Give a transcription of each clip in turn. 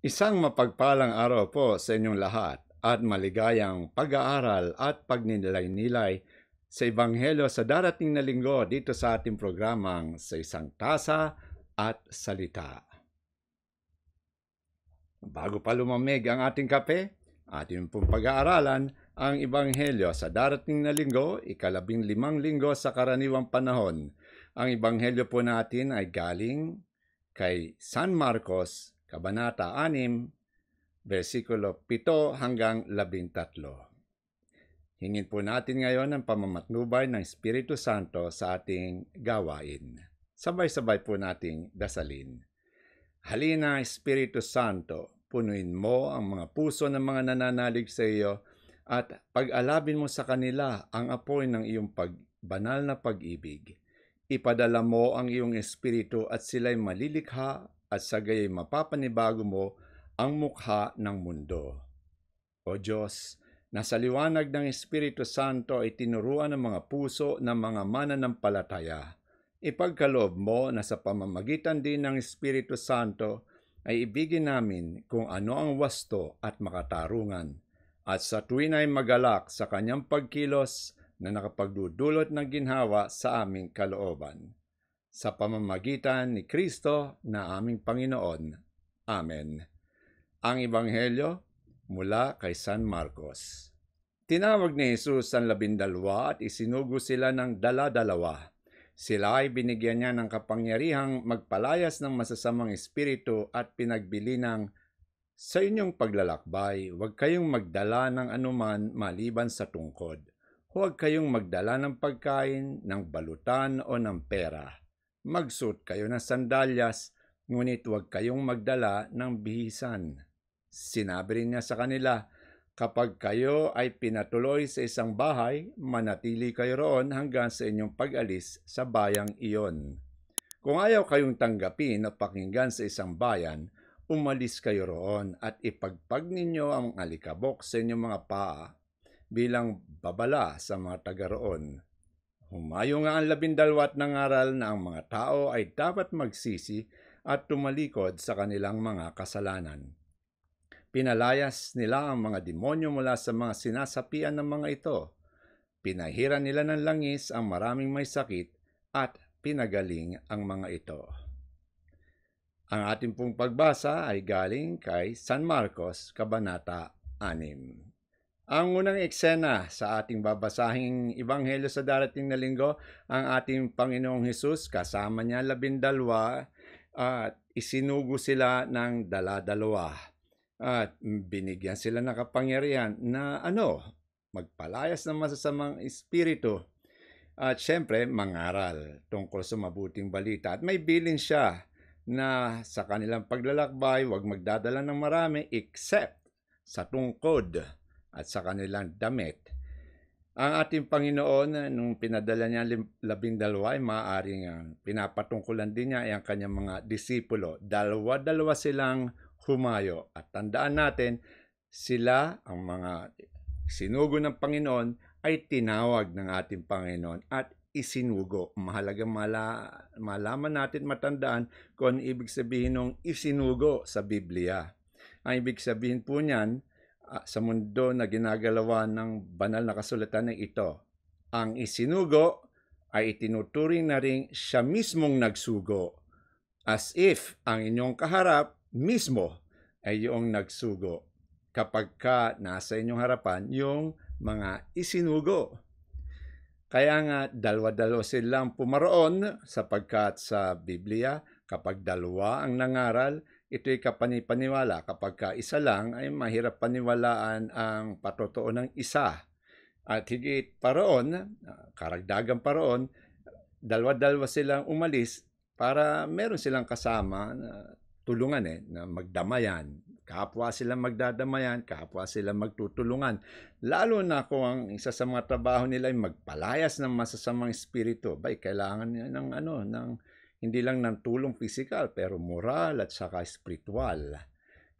Isang mapagpalang araw po sa inyong lahat at maligayang pag-aaral at pagninilay-nilay sa Ebanghelyo sa darating na linggo dito sa ating programang Sa Isang Tasa at Salita. Bago pa lumamig ang ating kape, ating pong pag-aaralan ang Ebanghelyo sa darating na linggo, ikalabing limang linggo sa karaniwang panahon. Ang Ebanghelyo po natin ay galing kay San Marcos Kabanata 6, versikulo 7 hanggang 13. Hingin po natin ngayon ang pamamatnubay ng Espiritu Santo sa ating gawain. Sabay-sabay po nating dasalin. Halina, Espiritu Santo, punuin mo ang mga puso ng mga nananalig sa iyo at pag-alabin mo sa kanila ang apoy ng iyong pag banal na pag-ibig. Ipadala mo ang iyong espiritu at sila'y malilikha at sa gayay mapapanibago mo ang mukha ng mundo. O Diyos, nasa liwanag ng Espiritu Santo ay tinuruan ng mga puso ng mga mananampalataya. Ipagkaloob mo na sa pamamagitan din ng Espiritu Santo ay ibigin namin kung ano ang wasto at makatarungan. At sa tuwin ay magalak sa kanyang pagkilos na nakapagdudulot ng ginhawa sa aming kalooban sa pamamagitan ni Kristo na aming Panginoon. Amen. Ang Ebanghelyo mula kay San Marcos. Tinawag ni Jesus ang labindalwa at isinugo sila ng dala-dalawa. Sila ay binigyan niya ng kapangyarihang magpalayas ng masasamang espiritu at pinagbili ng sa inyong paglalakbay, huwag kayong magdala ng anuman maliban sa tungkod. Huwag kayong magdala ng pagkain, ng balutan o ng pera Magsuot kayo ng sandalyas, ngunit huwag kayong magdala ng bihisan. Sinabi rin niya sa kanila, Kapag kayo ay pinatuloy sa isang bahay, manatili kayo roon hanggang sa inyong pag-alis sa bayang iyon. Kung ayaw kayong tanggapin at pakinggan sa isang bayan, umalis kayo roon at ipagpag ninyo ang alikabok sa inyong mga paa bilang babala sa mga taga roon Humayo nga ang labindalwat ng aral na ang mga tao ay dapat magsisi at tumalikod sa kanilang mga kasalanan. Pinalayas nila ang mga demonyo mula sa mga sinasapian ng mga ito. Pinahiran nila ng langis ang maraming may sakit at pinagaling ang mga ito. Ang ating pong pagbasa ay galing kay San Marcos, Kabanata 6. Ang unang eksena sa ating babasahing ibanghelyo sa darating na linggo, ang ating Panginoong Hesus kasama niya labindalwa at isinugo sila ng daladalwa. At binigyan sila ng kapangyarihan na ano, magpalayas ng masasamang espiritu at syempre mangaral tungkol sa mabuting balita. At may bilin siya na sa kanilang paglalakbay, huwag magdadala ng marami except sa tungkod at sa kanilang damit. Ang ating Panginoon, eh, nung pinadala niya labing dalawa, ay eh, maaaring pinapatungkulan din niya ay eh, ang kanyang mga disipulo. Dalawa-dalawa silang humayo. At tandaan natin, sila, ang mga sinugo ng Panginoon, ay tinawag ng ating Panginoon at isinugo. Mahalaga mala, malaman natin matandaan kung ibig sabihin ng isinugo sa Biblia. Ang ibig sabihin po niyan, uh, sa mundo na ginagalawan ng banal na kasulatan ng ito. Ang isinugo ay itinuturing na rin siya mismong nagsugo as if ang inyong kaharap mismo ay yung nagsugo kapag ka nasa inyong harapan yung mga isinugo. Kaya nga dalwa dalawa silang pumaroon sapagkat sa Biblia kapag dalawa ang nangaral, Ito'y kapanipaniwala. Kapag ka isa lang, ay mahirap paniwalaan ang patotoo ng isa. At higit pa roon, karagdagan pa roon, dalawa-dalawa silang umalis para meron silang kasama na tulungan eh, na magdamayan. Kapwa silang magdadamayan, kapwa silang magtutulungan. Lalo na kung ang isa sa mga trabaho nila ay magpalayas ng masasamang espiritu. Bay, kailangan ng ano, ng hindi lang ng tulong physical pero moral at saka spiritual.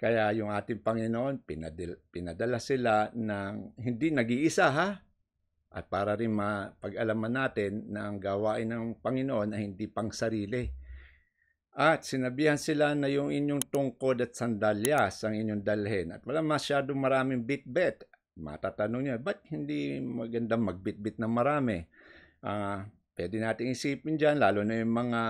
Kaya yung ating Panginoon, pinadil, pinadala sila ng hindi nag-iisa ha. At para rin mapag-alaman natin na ang gawain ng Panginoon ay hindi pang sarili. At sinabihan sila na yung inyong tungkod at sandalyas ang inyong dalhin. At wala masyadong maraming bitbit. Matatanong niya, ba't hindi magandang magbitbit ng marami? Uh, Pwede nating isipin dyan, lalo na yung mga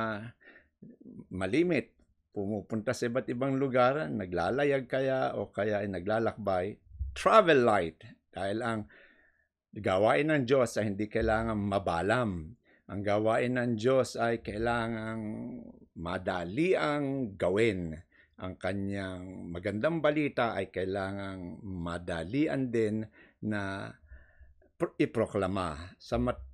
malimit, pumupunta sa iba't ibang lugar, naglalayag kaya o kaya ay naglalakbay, travel light. Dahil ang gawain ng Diyos ay hindi kailangan mabalam. Ang gawain ng Diyos ay kailangan madali ang gawin. Ang kanyang magandang balita ay kailangan madalian din na iproklama. Sa mat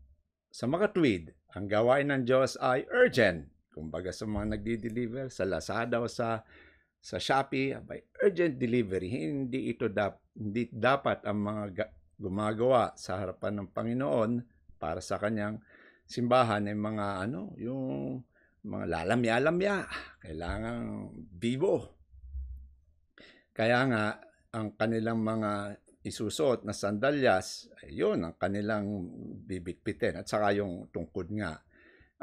sa mga tweed, ang gawain ng Diyos ay urgent. Kumbaga sa mga nagdi-deliver sa Lazada o sa sa Shopee by urgent delivery. Hindi ito dap, hindi dapat ang mga gumagawa sa harapan ng Panginoon para sa kanyang simbahan ay mga ano, yung mga lalamya-lamya. Kailangan bibo. Kaya nga, ang kanilang mga isusuot na sandalyas, yun ang kanilang bibigpitin at saka yung tungkod nga.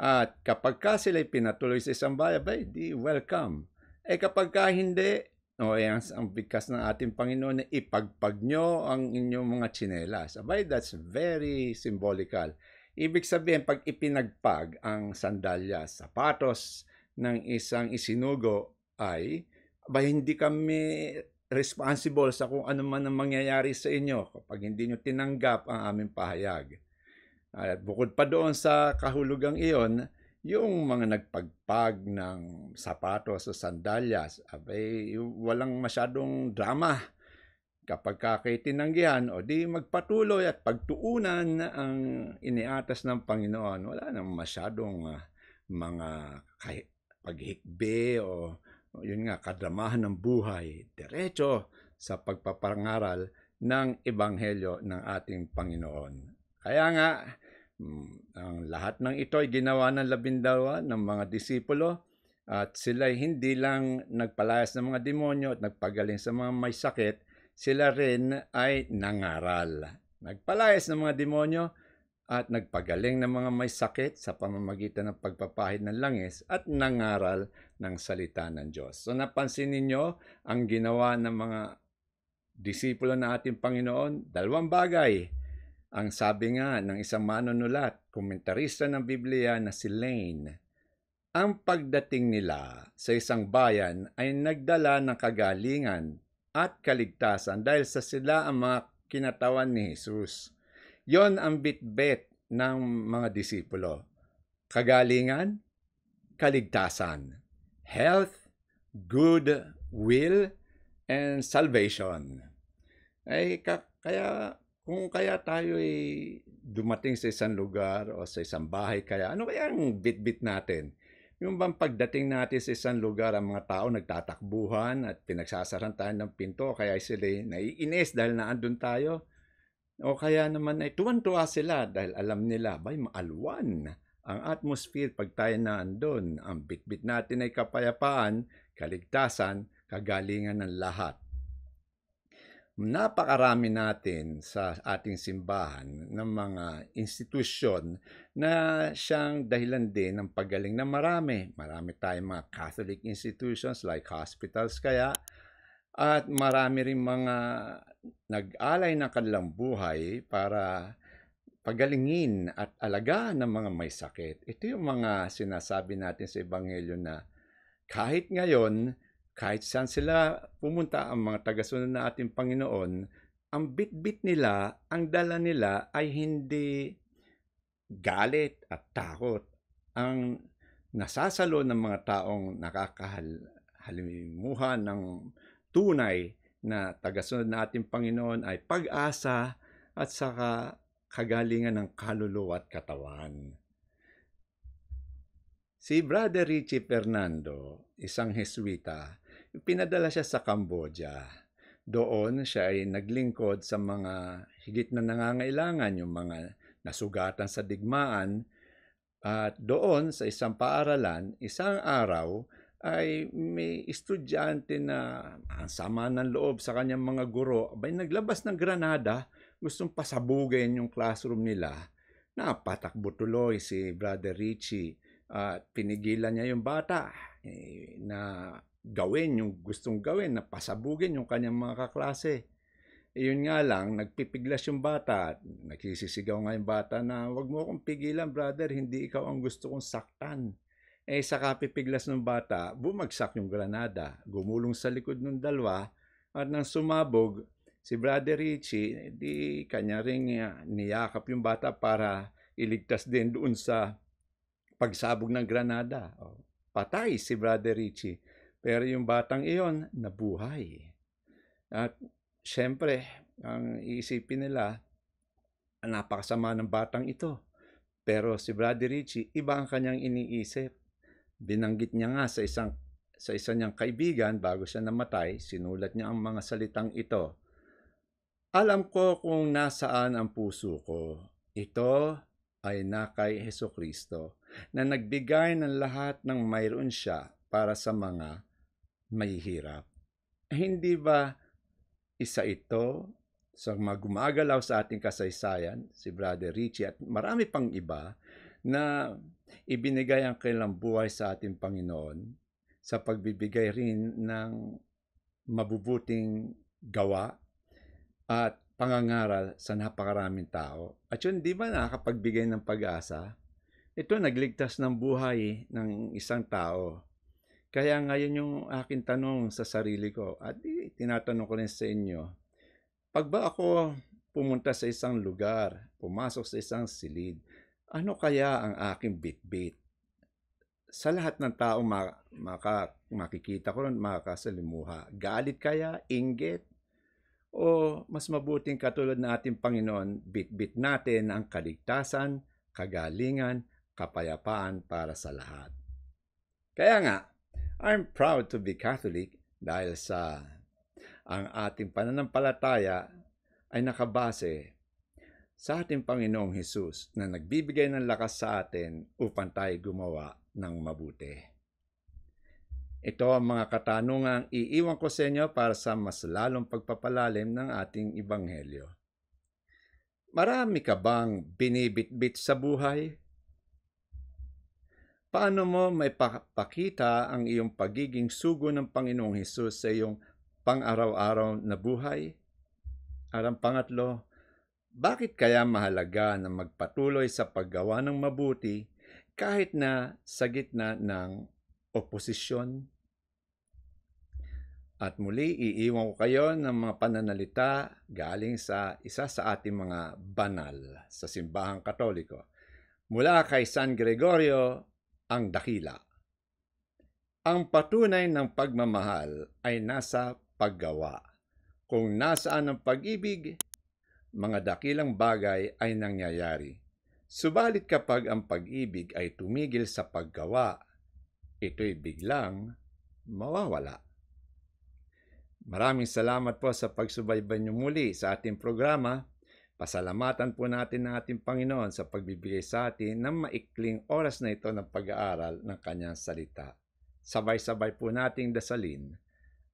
At kapag ka sila pinatuloy sa isang bayabay, di welcome. Eh kapag ka hindi, o oh, ang, ang bigkas ng ating Panginoon na ipagpag nyo ang inyong mga tsinelas. Abay, that's very symbolical. Ibig sabihin, pag ipinagpag ang sandalyas, sapatos ng isang isinugo ay, abay, hindi kami responsible sa kung ano man ang mangyayari sa inyo kapag hindi nyo tinanggap ang aming pahayag. At bukod pa doon sa kahulugang iyon, yung mga nagpagpag ng sapatos o sandalyas, abay, walang masyadong drama. Kapag kakay tinanggihan, o di magpatuloy at pagtuunan ang iniatas ng Panginoon, wala nang masyadong ah, mga kahit paghikbi o yun nga, kadamahan ng buhay, derecho sa pagpapangaral ng Ebanghelyo ng ating Panginoon. Kaya nga, mm, ang lahat ng ito ay ginawa ng labindawa ng mga disipulo at sila hindi lang nagpalayas ng mga demonyo at nagpagaling sa mga may sakit, sila rin ay nangaral. Nagpalayas ng mga demonyo at nagpagaling ng mga may sakit sa pamamagitan ng pagpapahid ng langis at nangaral ng salita ng Diyos. So napansin ninyo ang ginawa ng mga disipulo na ating Panginoon? Dalawang bagay. Ang sabi nga ng isang manunulat, komentarista ng Biblia na si Lane, ang pagdating nila sa isang bayan ay nagdala ng kagalingan at kaligtasan dahil sa sila ang mga kinatawan ni Jesus. Yon ang bitbit ng mga disipulo. Kagalingan, kaligtasan health, good will, and salvation. Ay, kaya kung kaya tayo ay dumating sa isang lugar o sa isang bahay kaya, ano kaya ang bit-bit natin? Yung bang pagdating natin sa isang lugar, ang mga tao nagtatakbuhan at pinagsasaran tayo ng pinto, kaya sila naiinis dahil naandun tayo. O kaya naman ay tuwan-tuwa sila dahil alam nila, bay, maalwan ang atmosphere pag tayo na andun. Ang bitbit natin ay kapayapaan, kaligtasan, kagalingan ng lahat. Napakarami natin sa ating simbahan ng mga institusyon na siyang dahilan din ng paggaling ng marami. Marami tayong mga Catholic institutions like hospitals kaya at marami rin mga nag-alay ng kanilang buhay para pagalingin at alaga ng mga may sakit. Ito yung mga sinasabi natin sa Ebanghelyo na kahit ngayon, kahit saan sila pumunta ang mga tagasunod na ating Panginoon, ang bitbit -bit nila, ang dala nila ay hindi galit at takot. Ang nasasalo ng mga taong nakakahalimuhan ng tunay na tagasunod na ating Panginoon ay pag-asa at saka kagalingan ng kaluluwa at katawan. Si Brother Richie Fernando, isang Heswita, pinadala siya sa Cambodia. Doon siya ay naglingkod sa mga higit na nangangailangan, yung mga nasugatan sa digmaan. At doon sa isang paaralan, isang araw ay may estudyante na ang sama ng loob sa kanyang mga guro, ay naglabas ng granada gustong pasabugin yung classroom nila, na patakbo tuloy si Brother Richie at uh, pinigilan niya yung bata eh, na gawin yung gustong gawin, na pasabugin yung kanyang mga kaklase. Iyon nga lang, nagpipiglas yung bata at nagsisisigaw nga yung bata na wag mo akong pigilan brother, hindi ikaw ang gusto kong saktan. Eh sa kapipiglas ng bata, bumagsak yung granada, gumulong sa likod ng dalwa at nang sumabog, si Brother Richie, eh, di kanya rin ah, niyakap yung bata para iligtas din doon sa pagsabog ng granada. O, patay si Brother Richie. Pero yung batang iyon, nabuhay. At syempre, ang iisipin nila, napakasama ng batang ito. Pero si Brother Richie, iba ang kanyang iniisip. Binanggit niya nga sa isang sa isang niyang kaibigan bago siya namatay, sinulat niya ang mga salitang ito. Alam ko kung nasaan ang puso ko. Ito ay na kay Heso Kristo na nagbigay ng lahat ng mayroon siya para sa mga may hirap. Hindi ba isa ito sa so, magumagalaw sa ating kasaysayan, si Brother Richie at marami pang iba na ibinigay ang kailang buhay sa ating Panginoon sa pagbibigay rin ng mabubuting gawa at pangangaral sa napakaraming tao. At yun, di ba nakakapagbigay ng pag-asa? Ito, nagligtas ng buhay ng isang tao. Kaya ngayon yung aking tanong sa sarili ko at tinatanong ko rin sa inyo, pag ba ako pumunta sa isang lugar, pumasok sa isang silid, ano kaya ang aking bitbit? Sa lahat ng tao maka, makikita ko ron makakasalimuha. Galit kaya? Inggit? O mas mabuting katulad na ating Panginoon, bitbit natin ang kaligtasan, kagalingan, kapayapaan para sa lahat. Kaya nga, I'm proud to be Catholic dahil sa ang ating pananampalataya ay nakabase sa ating Panginoong Hesus na nagbibigay ng lakas sa atin upang tayo gumawa ng mabuti. Ito ang mga katanungang iiwan ko sa inyo para sa mas lalong pagpapalalim ng ating ibanghelyo. Marami ka bang binibitbit sa buhay? Paano mo may pakita ang iyong pagiging sugo ng Panginoong Hesus sa iyong pang-araw-araw na buhay? Arang pangatlo, bakit kaya mahalaga na magpatuloy sa paggawa ng mabuti kahit na sa gitna ng oposisyon? At muli, iiwan ko kayo ng mga pananalita galing sa isa sa ating mga banal sa simbahang katoliko. Mula kay San Gregorio, ang dakila. Ang patunay ng pagmamahal ay nasa paggawa. Kung nasaan ang pag-ibig, mga dakilang bagay ay nangyayari. Subalit kapag ang pag-ibig ay tumigil sa paggawa, ito'y biglang mawawala. Maraming salamat po sa pagsubaybay niyo muli sa ating programa. Pasalamatan po natin ang ating Panginoon sa pagbibigay sa atin ng maikling oras na ito ng pag-aaral ng Kanyang salita. Sabay-sabay po nating dasalin.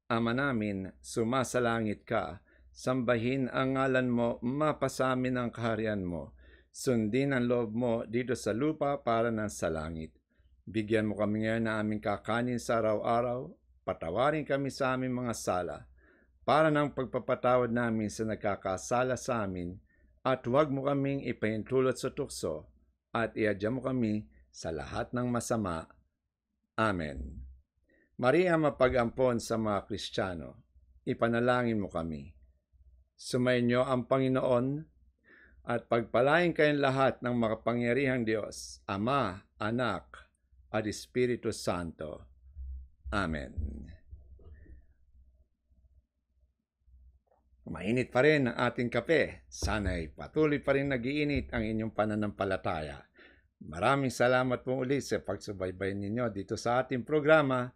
Ama namin, sumasalangit ka, sambahin ang ngalan mo, mapasamin ang kaharian mo, sundin ang loob mo dito sa lupa para ng sa langit. Bigyan mo kami ngayon na aming kakanin sa araw-araw patawarin kami sa aming mga sala, para ng pagpapatawad namin sa nagkakasala sa amin, at huwag mo kaming ipahintulot sa tukso, at iadya mo kami sa lahat ng masama. Amen. Maria mapag-ampon sa mga Kristiyano, ipanalangin mo kami. Sumainyo ang Panginoon, at pagpalain kayong lahat ng makapangyarihang Diyos, Ama, Anak, at Espiritu Santo Amen. Mainit pa rin ang ating kape. Sana'y patuloy pa rin nagiinit ang inyong pananampalataya. Maraming salamat po ulit sa pagsubaybay ninyo dito sa ating programa.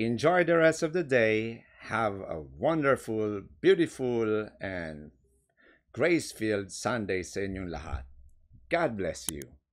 Enjoy the rest of the day. Have a wonderful, beautiful, and grace-filled Sunday sa inyong lahat. God bless you.